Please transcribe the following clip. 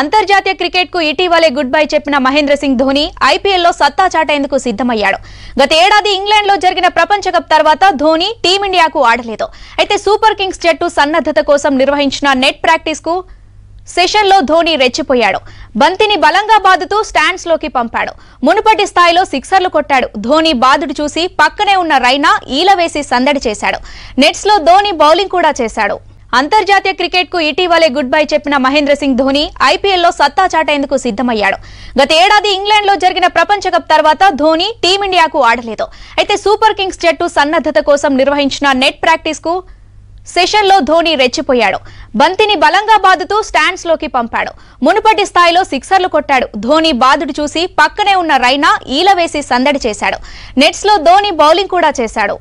అంతర్జాతీయ క్రికెట్ కు ఇటీవలే గుడ్ బై చెప్పిన మహేంద్ర సింగ్ ధోని ఐపీఎల్లో సత్తా చాటేందుకు సిద్దమయ్యాడు గత ఏడాది ఇంగ్లాండ్ లో జరిగిన ప్రపంచ కప్ తర్వాత ధోని టీమిండియాకు ఆడలేదు అయితే సూపర్ కింగ్స్ జట్టు సన్నద్దత కోసం నిర్వహించిన నెట్ ప్రాక్టీస్ కు సెషన్లో ధోని రెచ్చిపోయాడు బంతిని బలంగా బాదుతూ స్టాండ్స్ లోకి పంపాడు మునుపటి స్థాయిలో సిక్సర్లు కొట్టాడు ధోని బాదుడు చూసి పక్కనే ఉన్న రైనా ఈల వేసి సందడి చేశాడు నెట్స్ లో ధోని బౌలింగ్ కూడా చేశాడు అంతర్జాతీయ క్రికెట్ కు ఇటీవలే గుడ్ బై చెప్పిన మహేంద్ర సింగ్ ధోని ఐపీఎల్లో సత్తా చాటేందుకు సిద్దమయ్యాడు గత ఏడాది ఇంగ్లాండ్ లో జరిగిన ప్రపంచ కప్ తర్వాత ధోని టీమిండియాకు ఆడలేదు అయితే సూపర్ కింగ్స్ జట్టు సన్నద్దత కోసం నిర్వహించిన నెట్ ప్రాక్టీస్ కు సెషన్లో ధోని రెచ్చిపోయాడు బంతిని బలంగా బాదుతూ స్టాండ్స్ లోకి పంపాడు మునుపటి స్థాయిలో సిక్సర్లు కొట్టాడు ధోని బాదుడు చూసి పక్కనే ఉన్న రైనా ఈల వేసి సందడి చేశాడు నెట్స్ లో ధోని బౌలింగ్ కూడా చేశాడు